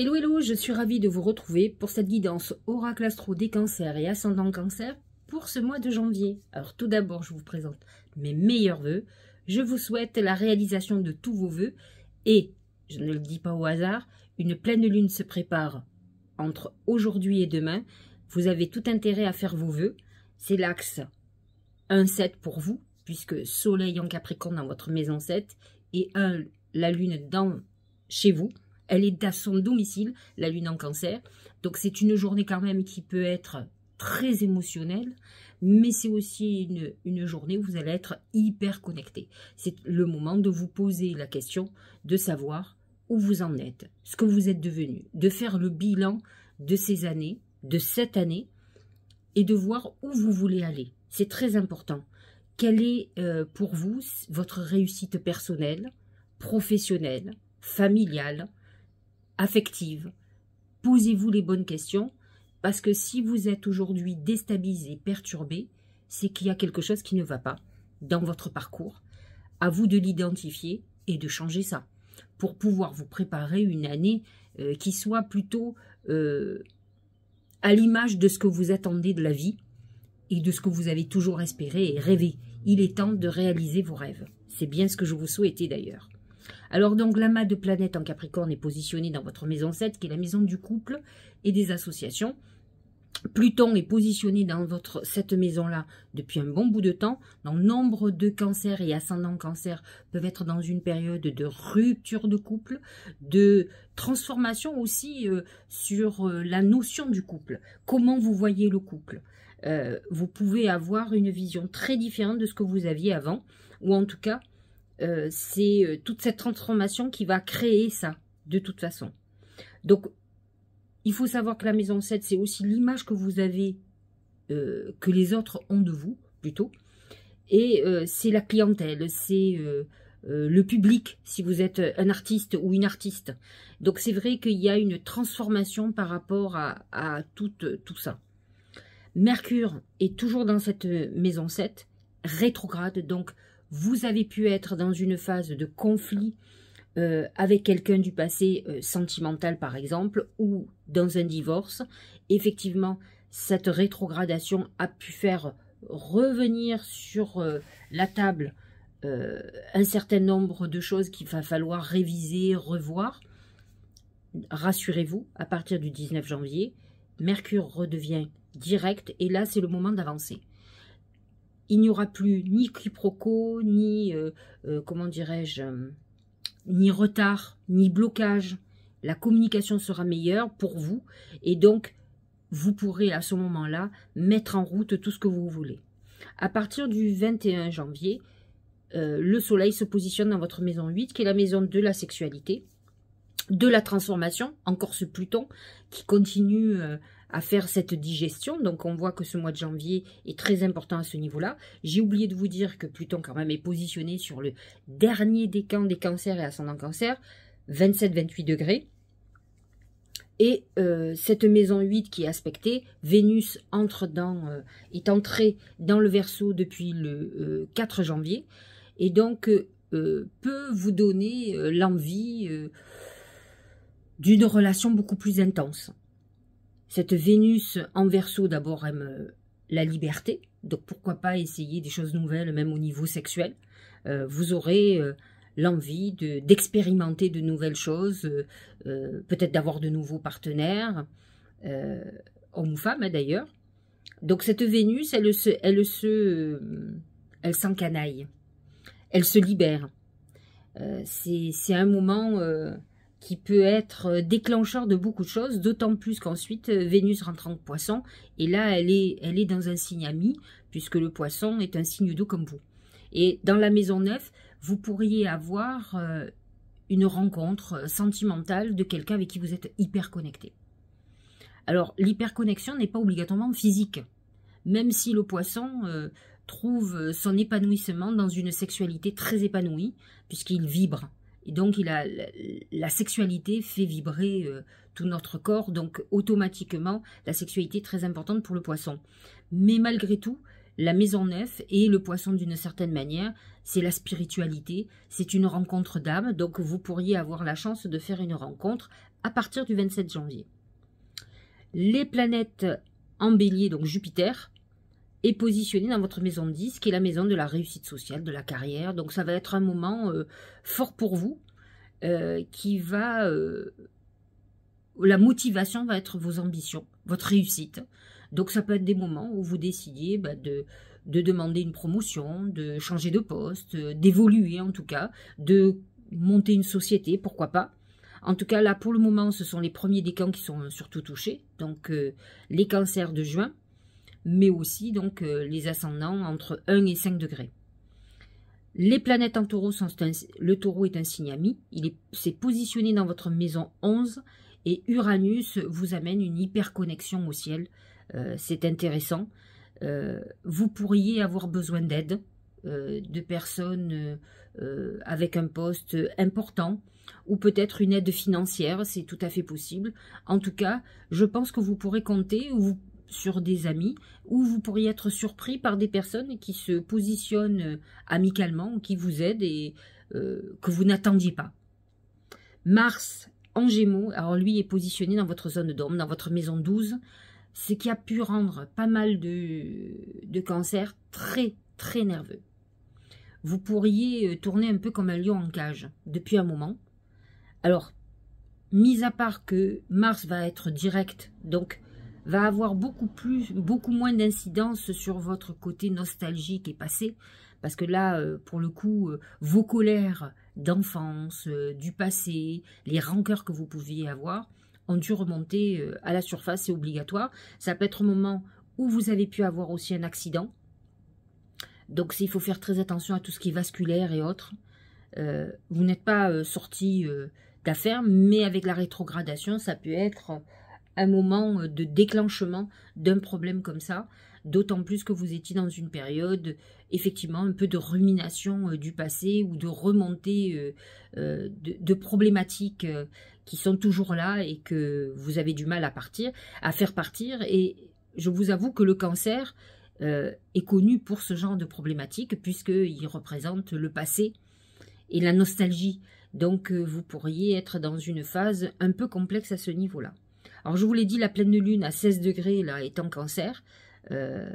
Hello hello, je suis ravie de vous retrouver pour cette guidance oracle astro des cancers et ascendant cancer pour ce mois de janvier. Alors tout d'abord, je vous présente mes meilleurs voeux. Je vous souhaite la réalisation de tous vos vœux et, je ne le dis pas au hasard, une pleine lune se prépare entre aujourd'hui et demain. Vous avez tout intérêt à faire vos vœux. C'est l'axe 1-7 pour vous, puisque soleil en capricorne dans votre maison 7 et 1, la lune dans chez vous. Elle est à son domicile, la lune en cancer. Donc c'est une journée quand même qui peut être très émotionnelle, mais c'est aussi une, journée où vous allez être hyper connecté. C'est le moment de vous poser la question de savoir où vous en êtes, ce que vous êtes devenu, de faire le bilan de ces années, de cette année, et de voir où vous voulez aller. C'est très important. Quelle est euh, pour vous votre réussite personnelle, professionnelle, familiale affective. Posez-vous les bonnes questions, parce que si vous êtes aujourd'hui déstabilisé, perturbé, c'est qu'il y a quelque chose qui ne va pas dans votre parcours. À vous de l'identifier et de changer ça, pour pouvoir vous préparer une année euh, qui soit plutôt euh, à l'image de ce que vous attendez de la vie et de ce que vous avez toujours espéré et rêvé. Il est temps de réaliser vos rêves. C'est bien ce que je vous souhaitais d'ailleurs. Alors donc l'amas de planète en Capricorne est positionné dans votre maison 7, qui est la maison du couple et des associations. Pluton est positionné dans votre, cette maison-là depuis un bon bout de temps. Dans nombre de cancers et ascendants cancers peuvent être dans une période de rupture de couple, de transformation aussi euh, sur euh, la notion du couple. Comment vous voyez le couple euh, Vous pouvez avoir une vision très différente de ce que vous aviez avant, ou en tout cas euh, c'est euh, toute cette transformation qui va créer ça, de toute façon. Donc, il faut savoir que la maison 7, c'est aussi l'image que vous avez, euh, que les autres ont de vous, plutôt. Et c'est la clientèle, c'est le public, si vous êtes un artiste ou une artiste. Donc, c'est vrai qu'il y a une transformation par rapport à, à tout, tout ça. Mercure est toujours dans cette maison 7, rétrograde, donc vous avez pu être dans une phase de conflit euh, avec quelqu'un du passé euh, sentimental par exemple ou dans un divorce, effectivement cette rétrogradation a pu faire revenir sur euh, la table un certain nombre de choses qu'il va falloir réviser, revoir. Rassurez-vous, à partir du 19 janvier, Mercure redevient direct et là c'est le moment d'avancer il n'y aura plus ni quiproquo, ni, euh, euh, comment dirais-je, euh, ni retard, ni blocage. La communication sera meilleure pour vous et donc vous pourrez à ce moment-là mettre en route tout ce que vous voulez. À partir du 21 janvier, le soleil se positionne dans votre maison 8 qui est la maison de la sexualité, de la transformation, encore ce Pluton qui continue à faire cette digestion. Donc on voit que ce mois de janvier est très important à ce niveau-là. J'ai oublié de vous dire que Pluton quand même est positionné sur le dernier décan des cancers et ascendant cancer, 27-28 degrés. Et euh, cette maison 8 qui est aspectée, Vénus entre dans, euh, est entrée dans le verso depuis le 4 euh, janvier. Et donc peut vous donner l'envie d'une relation beaucoup plus intense. Cette Vénus en verso, d'abord, aime euh, la liberté. Donc pourquoi pas essayer des choses nouvelles, même au niveau sexuel. Euh, vous aurez euh, l'envie d'expérimenter de, nouvelles choses, peut-être d'avoir de nouveaux partenaires, hommes ou femmes hein, d'ailleurs. Donc cette Vénus, elle elle se, elle s'encanaille, elle se libère. C'est un moment qui peut être euh, déclencheur de beaucoup de choses, d'autant plus qu'ensuite euh, Vénus rentre en poisson, et là elle est, elle est dans un signe ami, puisque le poisson est un signe d'eau comme vous. Et dans la maison 9, vous pourriez avoir euh, une rencontre sentimentale de quelqu'un avec qui vous êtes hyper connecté. Alors l'hyperconnexion n'est pas obligatoirement physique, même si le poisson trouve son épanouissement dans une sexualité très épanouie, puisqu'il vibre et donc, il a, la sexualité fait vibrer euh, tout notre corps. Donc, automatiquement, la sexualité est très importante pour le poisson. Mais malgré tout, la maison neuf et le poisson d'une certaine manière, c'est la spiritualité, c'est une rencontre d'âme, donc vous pourriez avoir la chance de faire une rencontre à partir du 27 janvier. Les planètes en bélier, donc Jupiter, et positionné dans votre maison 10 qui est la maison de la réussite sociale, de la carrière. Donc ça va être un moment euh, fort pour vous, euh, qui va... Euh, la motivation va être vos ambitions, votre réussite. Donc ça peut être des moments où vous décidez bah, de, de demander une promotion, de changer de poste, d'évoluer en tout cas, de monter une société, pourquoi pas. En tout cas, là, pour le moment, ce sont les premiers décans qui sont surtout touchés, donc les cancers de juin, mais aussi donc euh, les ascendants entre 1 et 5 degrés. Les planètes en taureau sont le taureau est un signe ami, il s'est positionné dans votre maison 11 et Uranus vous amène une hyperconnexion au ciel, euh, c'est intéressant. Euh, vous pourriez avoir besoin d'aide de personnes avec un poste important ou peut-être une aide financière, c'est tout à fait possible. En tout cas, je pense que vous pourrez compter, sur des amis, où vous pourriez être surpris par des personnes qui se positionnent euh, amicalement, qui vous aident et euh, que vous n'attendiez pas. Mars en Gémeaux, alors lui est positionné dans votre zone d'homme, dans votre maison 12, ce qui a pu rendre pas mal de, de cancers très très nerveux. Vous pourriez euh, tourner un peu comme un lion en cage depuis un moment. Alors, mis à part que Mars va être direct, donc va avoir beaucoup, plus, beaucoup moins d'incidence sur votre côté nostalgique et passé, parce que là, euh, pour le coup, euh, vos colères d'enfance, euh, du passé, les rancœurs que vous pouviez avoir, ont dû remonter à la surface, c'est obligatoire. Ça peut être au moment où vous avez pu avoir aussi un accident. Donc il faut faire très attention à tout ce qui est vasculaire et autres. vous n'êtes pas sorti d'affaire, d'affaires, mais avec la rétrogradation, ça peut être un moment euh, de déclenchement d'un problème comme ça, d'autant plus que vous étiez dans une période effectivement un peu de rumination euh, du passé ou de remontée euh, de, problématiques qui sont toujours là et que vous avez du mal à partir, à faire partir. Et je vous avoue que le cancer est connu pour ce genre de problématiques puisqu'il représente le passé et la nostalgie. Donc vous pourriez être dans une phase un peu complexe à ce niveau-là. Alors, je vous l'ai dit, la pleine lune à 16 degrés, là, est en cancer. Euh,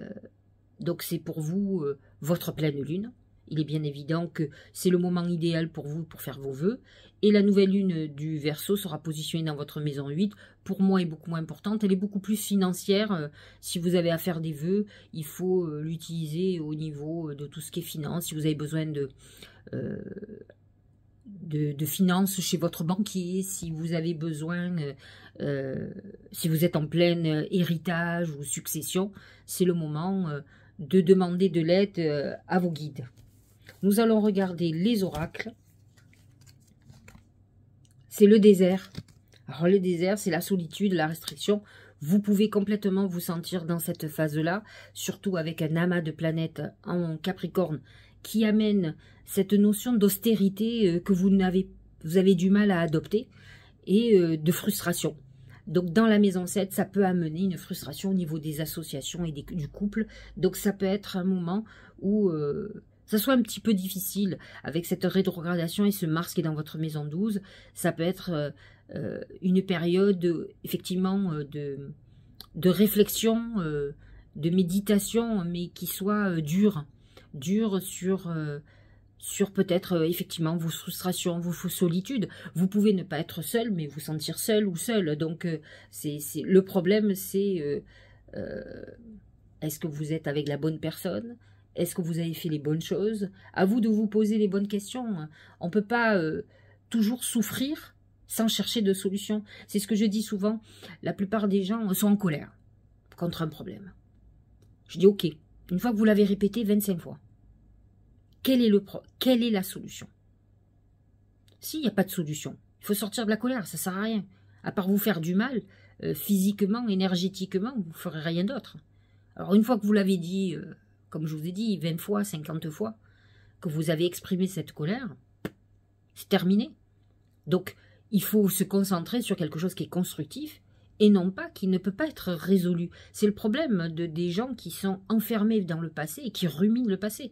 donc, c'est pour vous euh, votre pleine lune. Il est bien évident que c'est le moment idéal pour vous pour faire vos vœux. Et la nouvelle lune du verso sera positionnée dans votre maison 8. Pour moi, est beaucoup moins importante. Elle est beaucoup plus financière. Euh, si vous avez à faire des vœux, il faut l'utiliser au niveau de tout ce qui est finance. Si vous avez besoin de de, finances chez votre banquier, si vous avez besoin, euh, euh, si vous êtes en plein euh, héritage ou succession, c'est le moment de demander de l'aide à vos guides. Nous allons regarder les oracles. C'est le désert. Alors le désert, c'est la solitude, la restriction. Vous pouvez complètement vous sentir dans cette phase-là, surtout avec un amas de planètes en Capricorne qui amène cette notion d'austérité euh, que vous, avez, vous avez du mal à adopter et euh, de frustration. Donc dans la maison 7, ça peut amener une frustration au niveau des associations et des, du couple. Donc ça peut être un moment où euh, ça soit un petit peu difficile avec cette rétrogradation et ce Mars qui est dans votre maison 12. Ça peut être une période effectivement de, de réflexion, de méditation, mais qui soit dure dure sur, euh, sur peut-être euh, effectivement vos frustrations, vos solitudes. Vous pouvez ne pas être seul, mais vous sentir seul ou seul. Donc euh, c'est le problème, c'est est-ce que vous êtes avec la bonne personne Est-ce que vous avez fait les bonnes choses À vous de vous poser les bonnes questions. Hein. On ne peut pas toujours souffrir sans chercher de solution. C'est ce que je dis souvent. La plupart des gens sont en colère contre un problème. Je dis ok. Une fois que vous l'avez répété 25 fois, quelle est la solution S'il n'y a pas de solution, il faut sortir de la colère, ça sert à rien. À part vous faire du mal, euh, physiquement, énergétiquement, vous ne ferez rien d'autre. Alors une fois que vous l'avez dit, euh, comme je vous ai dit, 20 fois, 50 fois, que vous avez exprimé cette colère, c'est terminé. Donc il faut se concentrer sur quelque chose qui est constructif et non pas qui ne peut pas être résolu. C'est le problème de, des gens qui sont enfermés dans le passé et qui ruminent le passé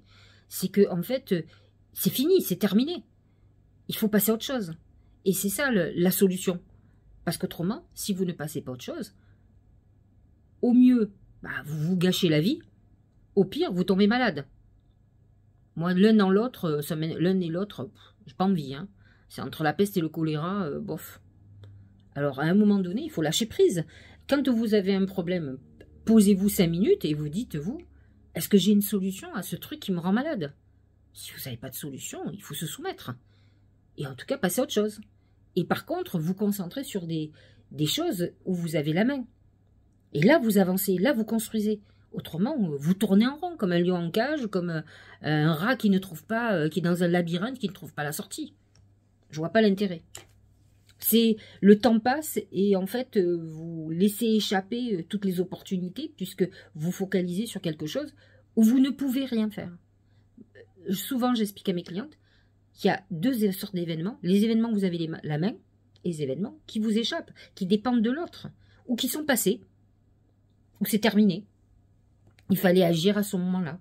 c'est que en fait, euh, c'est fini, c'est terminé. Il faut passer à autre chose. Et c'est ça la solution. Parce qu'autrement, si vous ne passez pas autre chose, au mieux, bah, vous vous gâchez la vie, au pire, vous tombez malade. Moi, l'un dans l'autre, euh, l'un et l'autre, j'ai pas envie. Hein. C'est entre la peste et le choléra, euh, bof. Alors, à un moment donné, il faut lâcher prise. Quand vous avez un problème, posez-vous cinq minutes et vous dites-vous, est-ce que j'ai une solution à ce truc qui me rend malade Si vous n'avez pas de solution, il faut se soumettre. Et en tout cas, passer à autre chose. Et par contre, vous concentrez sur des, des choses où vous avez la main. Et là, vous avancez, là, vous construisez. Autrement, vous tournez en rond, comme un lion en cage, comme euh, un rat qui ne trouve pas, euh, qui est dans un labyrinthe, qui ne trouve pas la sortie. Je vois pas l'intérêt. C'est le temps passe et en fait euh, vous laissez échapper euh, toutes les opportunités puisque vous focalisez sur quelque chose où vous ne pouvez rien faire. Euh, souvent j'explique à mes clientes qu'il y a deux sortes d'événements. Les événements où vous avez la main et les événements qui vous échappent, qui dépendent de l'autre ou qui sont passés ou c'est terminé. Il fallait agir à ce moment-là.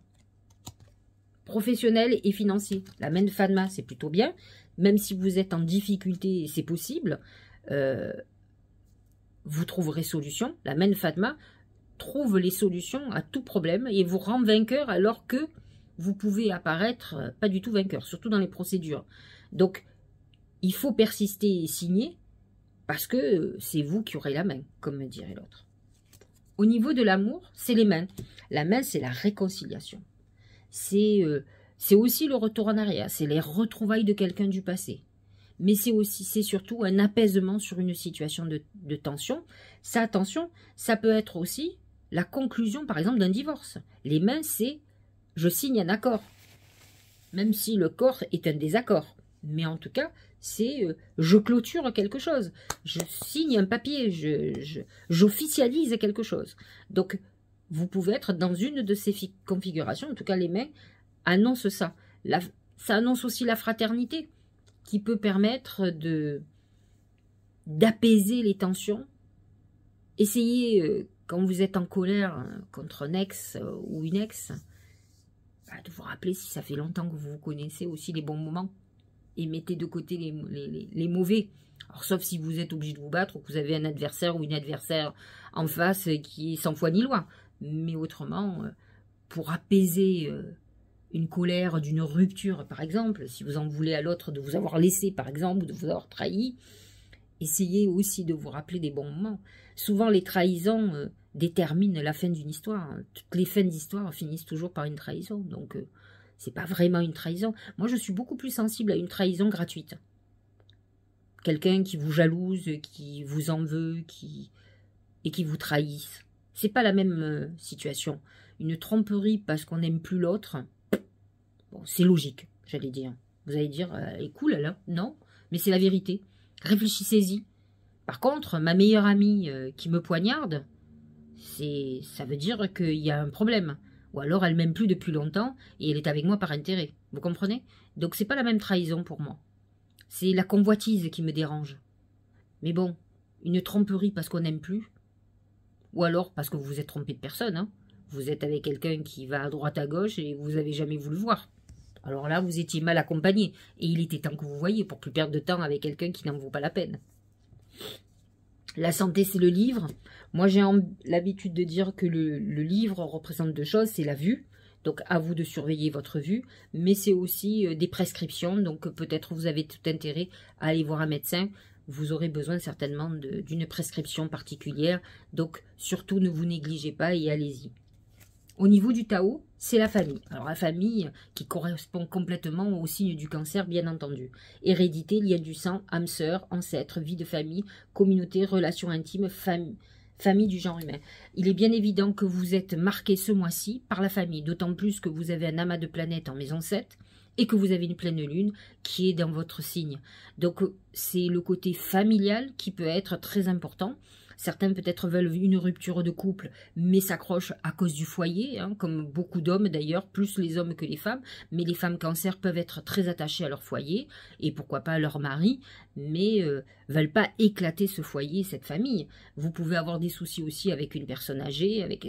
Professionnel et financier. La main de Fadma, c'est plutôt bien même si vous êtes en difficulté, c'est possible, euh, vous trouverez solution. La main Fatma trouve les solutions à tout problème et vous rend vainqueur alors que vous pouvez apparaître pas du tout vainqueur, surtout dans les procédures. Donc, il faut persister et signer parce que c'est vous qui aurez la main, comme me dirait l'autre. Au niveau de l'amour, c'est les mains. La main, c'est la réconciliation. C'est euh, c'est aussi le retour en arrière, c'est les retrouvailles de quelqu'un du passé. Mais c'est aussi, c'est surtout un apaisement sur une situation de, tension. Ça, attention, ça peut être aussi la conclusion, par exemple, d'un divorce. Les mains, c'est je signe un accord, même si le corps est un désaccord. Mais en tout cas, c'est euh, je clôture quelque chose, je signe un papier, j'officialise je, quelque chose. Donc, vous pouvez être dans une de ces configurations, en tout cas les mains, annonce ça. ça annonce aussi la fraternité, qui peut permettre de d'apaiser les tensions. Essayez, euh, quand vous êtes en colère euh, contre un ex euh, ou une ex, bah, de vous rappeler si ça fait longtemps que vous vous connaissez aussi les bons moments. Et mettez de côté les, les, les mauvais. sauf si vous êtes obligé de vous battre ou que vous avez un adversaire ou une adversaire en face qui est sans foi ni loi. Mais autrement, pour apaiser une colère d'une rupture, par exemple, si vous en voulez à l'autre de vous avoir laissé, par exemple, ou de vous avoir trahi, essayez aussi de vous rappeler des bons moments. Souvent, les trahisons euh, déterminent la fin d'une histoire. Hein. Toutes les fins d'histoire finissent toujours par une trahison, donc euh, c'est pas vraiment une trahison. Moi, je suis beaucoup plus sensible à une trahison gratuite. Quelqu'un qui vous jalouse, qui vous en veut, qui et qui vous trahisse. C'est pas la même euh, situation. Une tromperie parce qu'on n'aime plus l'autre, c'est logique, j'allais dire. Vous allez dire, est euh, cool, là, non Mais c'est la vérité. Réfléchissez-y. Par contre, ma meilleure amie euh, qui me poignarde, c'est, ça veut dire qu'il y a un problème. Ou alors elle m'aime plus depuis longtemps et elle est avec moi par intérêt. Vous comprenez Donc c'est pas la même trahison pour moi. C'est la convoitise qui me dérange. Mais bon, une tromperie parce qu'on n'aime plus, ou alors parce que vous vous êtes trompé de personne. Hein. Vous êtes avec quelqu'un qui va à droite à gauche et vous n'avez jamais voulu voir. Alors là, vous étiez mal accompagné, et il était temps que vous voyiez pour plus perdre de temps avec quelqu'un qui n'en vaut pas la peine. La santé, c'est le livre. Moi, j'ai l'habitude de dire que le, livre représente deux choses, c'est la vue, donc à vous de surveiller votre vue, mais c'est aussi euh, des prescriptions, donc peut-être vous avez tout intérêt à aller voir un médecin, vous aurez besoin certainement d'une prescription particulière, donc surtout ne vous négligez pas et allez-y. Au niveau du Tao, c'est la famille. Alors la famille qui correspond complètement au signe du cancer, bien entendu. Hérédité, lien du sang, âme sœur, ancêtre, vie de famille, communauté, relations intimes, famille, famille du genre humain. Il est bien évident que vous êtes marqué ce mois-ci par la famille, d'autant plus que vous avez un amas de planètes en maison 7 et que vous avez une pleine lune qui est dans votre signe. Donc c'est le côté familial qui peut être très important Certains peut-être veulent une rupture de couple, mais s'accrochent à cause du foyer, hein, comme beaucoup d'hommes d'ailleurs, plus les hommes que les femmes. Mais les femmes cancer peuvent être très attachées à leur foyer, et pourquoi pas à leur mari, mais ne euh, veulent pas éclater ce foyer, cette famille. Vous pouvez avoir des soucis aussi avec une personne âgée, avec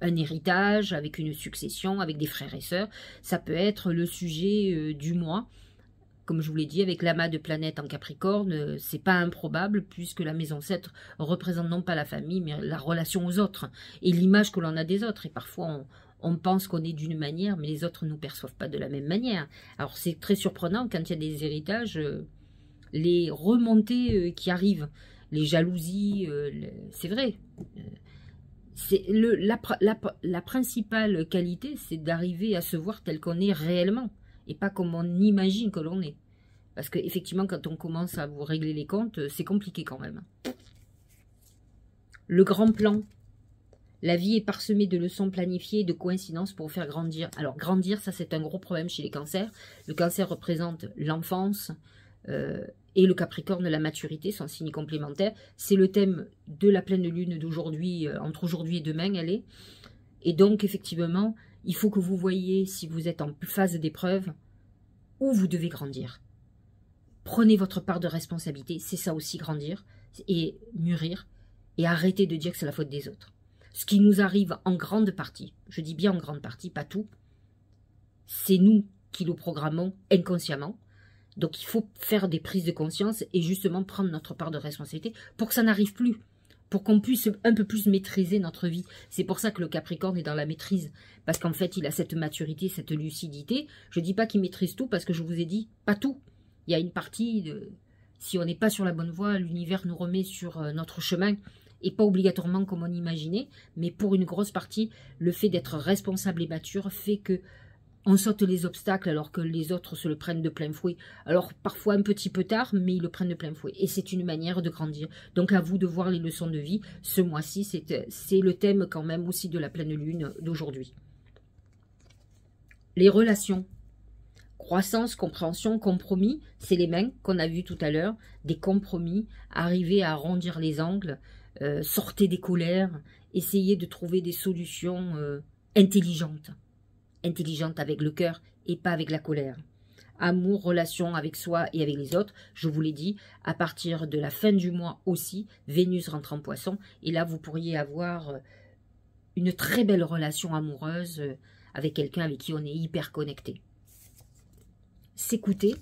un héritage, avec une succession, avec des frères et sœurs. Ça peut être le sujet euh, du mois. Comme je vous l'ai dit, avec l'amas de planète en Capricorne, euh, c'est pas improbable puisque la maison 7 représente non pas la famille mais la relation aux autres et l'image que l'on a des autres. Et parfois on, pense qu'on est d'une manière mais les autres ne nous perçoivent pas de la même manière. Alors c'est très surprenant quand il y a des héritages, euh, les remontées euh, qui arrivent, les jalousies, c'est vrai. Le, la, principale qualité, c'est d'arriver à se voir tel qu'on est réellement et pas comme on imagine que l'on est. Parce qu'effectivement, quand on commence à vous régler les comptes, euh, c'est compliqué quand même. Le grand plan. La vie est parsemée de leçons planifiées et de coïncidences pour vous faire grandir. Alors, grandir, ça c'est un gros problème chez les cancers. Le cancer représente l'enfance euh, et le capricorne, la maturité, son signe complémentaire. C'est le thème de la pleine lune d'aujourd'hui, euh, entre aujourd'hui et demain, elle est. Et donc, effectivement, il faut que vous voyez si vous êtes en phase d'épreuve où vous devez grandir. Prenez votre part de responsabilité, c'est ça aussi grandir et mûrir et arrêter de dire que c'est la faute des autres. Ce qui nous arrive en grande partie, je dis bien en grande partie, pas tout, c'est nous qui le programmons inconsciemment. Donc il faut faire des prises de conscience et justement prendre notre part de responsabilité pour que ça n'arrive plus pour qu'on puisse un peu plus maîtriser notre vie. C'est pour ça que le Capricorne est dans la maîtrise, parce qu'en fait, il a cette maturité, cette lucidité. Je ne dis pas qu'il maîtrise tout, parce que je vous ai dit, pas tout. Il y a une partie de... Si on n'est pas sur la bonne voie, l'univers nous remet sur euh, notre chemin, et pas obligatoirement comme on imaginait, mais pour une grosse partie, le fait d'être responsable et mature fait que on saute les obstacles alors que les autres se le prennent de plein fouet. Alors parfois un petit peu tard, mais ils le prennent de plein fouet. Et c'est une manière de grandir. Donc à vous de voir les leçons de vie. Ce mois-ci, c'est le thème quand même aussi de la pleine lune d'aujourd'hui. Les relations. Croissance, compréhension, compromis, c'est les mains qu'on a vu tout à l'heure. Des compromis, arriver à arrondir les angles, euh, sortez des colères, essayez de trouver des solutions euh, intelligentes intelligente avec le cœur et pas avec la colère. Amour, relation avec soi et avec les autres, je vous l'ai dit, à partir de la fin du mois aussi, Vénus rentre en poisson, et là vous pourriez avoir euh, une très belle relation amoureuse euh, avec quelqu'un avec qui on est hyper connecté. S'écouter,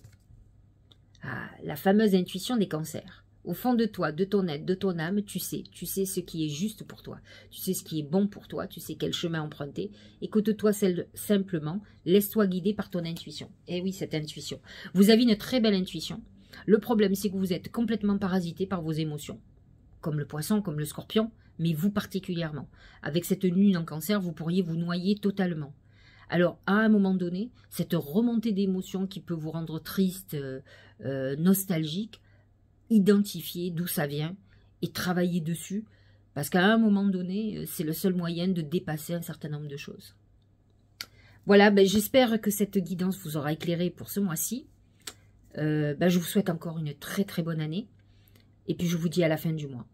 ah, la fameuse intuition des cancers. Au fond de toi, de ton être, de ton âme, tu sais. Tu sais ce qui est juste pour toi. Tu sais ce qui est bon pour toi. Tu sais quel chemin emprunter. Écoute-toi simplement. Laisse-toi guider par ton intuition. Eh oui, cette intuition. Vous avez une très belle intuition. Le problème, c'est que vous êtes complètement parasité par vos émotions. Comme le poisson, comme le scorpion, mais vous particulièrement. Avec cette lune en cancer, vous pourriez vous noyer totalement. Alors, à un moment donné, cette remontée d'émotions qui peut vous rendre triste, euh, euh, nostalgique, identifier d'où ça vient et travailler dessus, parce qu'à un moment donné, euh, c'est le seul moyen de dépasser un certain nombre de choses. Voilà, ben, j'espère que cette guidance vous aura éclairé pour ce mois-ci. Euh, ben, je vous souhaite encore une très très bonne année, et puis je vous dis à la fin du mois.